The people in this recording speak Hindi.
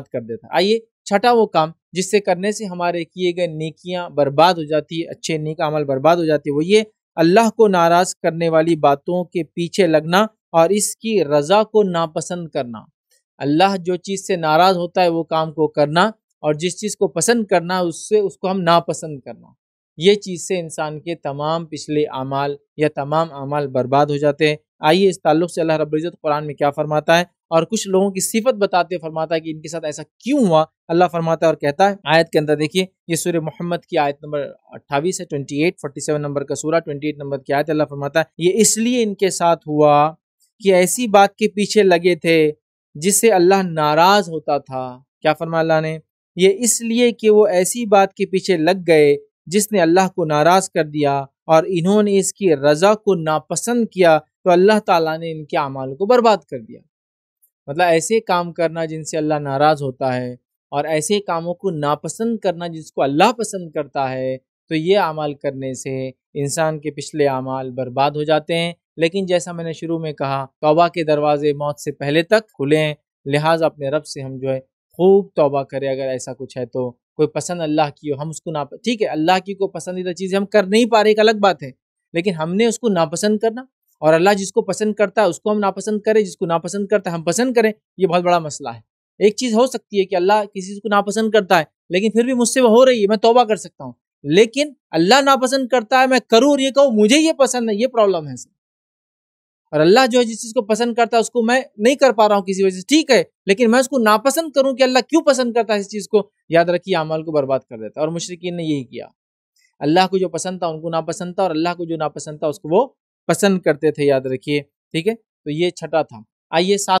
कर देता है आइए छठा वो काम जिससे करने से हमारे किए गए नेकियां बर्बाद हो जाती है अच्छे नेक अमल बर्बाद हो जाती है वो ये अल्लाह को नाराज करने वाली बातों के पीछे लगना और इसकी रज़ा को नापसंद करना अल्लाह जो चीज़ से नाराज़ होता है वो काम को करना और जिस चीज़ को पसंद करना उससे उसको हम नापसंद करना ये चीज़ से इंसान के तमाम पिछले अमाल या तमाम अमाल बर्बाद हो जाते हैं आइए इस ताल्लुक से अल्लाह रबुल्ज़त कुरान में क्या फ़रमाता है और कुछ लोगों की सिफत बताते फरमाता है कि इनके साथ ऐसा क्यों हुआ अल्लाह फरमाता है और कहता है आयत के अंदर देखिए ये सूर्य मोहम्मद की आयत नंबर अट्ठाईस है twenty eight forty seven number का सूरा ट्वेंटी एट नंबर की आयत अल्लाह फरमाता है ये इसलिए इनके साथ हुआ कि ऐसी बात के पीछे लगे थे जिससे अल्लाह नाराज़ होता था क्या फरमा अल्लाह ने ये इसलिए कि वो ऐसी बात के पीछे लग गए जिसने अल्लाह को नाराज़ कर दिया और इन्होंने इसकी रज़ा को नापसंद किया तो अल्लाह ताला ने इनके अमाल को बर्बाद कर दिया मतलब ऐसे काम करना जिनसे अल्लाह नाराज़ होता है और ऐसे कामों को नापसंद करना जिसको अल्लाह पसंद करता है तो ये अमाल करने से इंसान के पिछले अमाल बर्बाद हो जाते हैं लेकिन जैसा मैंने शुरू में कहा तोबा के दरवाजे मौत से पहले तक खुले हैं लिहाजा अपने रब से हम जो है खूब तोबा करें अगर ऐसा कुछ है तो कोई पसंद अल्लाह की हो हम उसको ना ठीक है अल्लाह की को पसंदीदा चीज़ें हम कर नहीं पा रहे एक अलग बात है लेकिन हमने उसको नापसंद करना और अल्लाह जिसको पसंद करता है उसको हम नापसंद करें जिसको नापसंद करता है हम पसंद करें ये बहुत बड़ा मसला है एक चीज़ हो सकती है कि अल्लाह किसी चीज़ को नापसंद करता है लेकिन फिर भी मुझसे वो हो रही है मैं तोबा कर सकता हूँ लेकिन अल्लाह नापसंद करता है मैं करूँ और ये कहूँ मुझे ये पसंद है ये प्रॉब्लम है सर और अल्लाह जो है जिस चीज़ को पसंद करता है उसको मैं नहीं कर पा रहा हूँ किसी वजह से ठीक है लेकिन मैं उसको नापसंद करूँ कि अल्लाह क्यों पसंद करता है इस चीज़ को याद रखिए अमल को बर्बाद कर देता है और मुशरकिन ने यही किया अल्लाह को जो पसंद था उनको नापसंद था और अल्लाह को जो नापसंद था उसको वो पसंद करते थे याद रखिए ठीक है तो ये छठा था आइए सात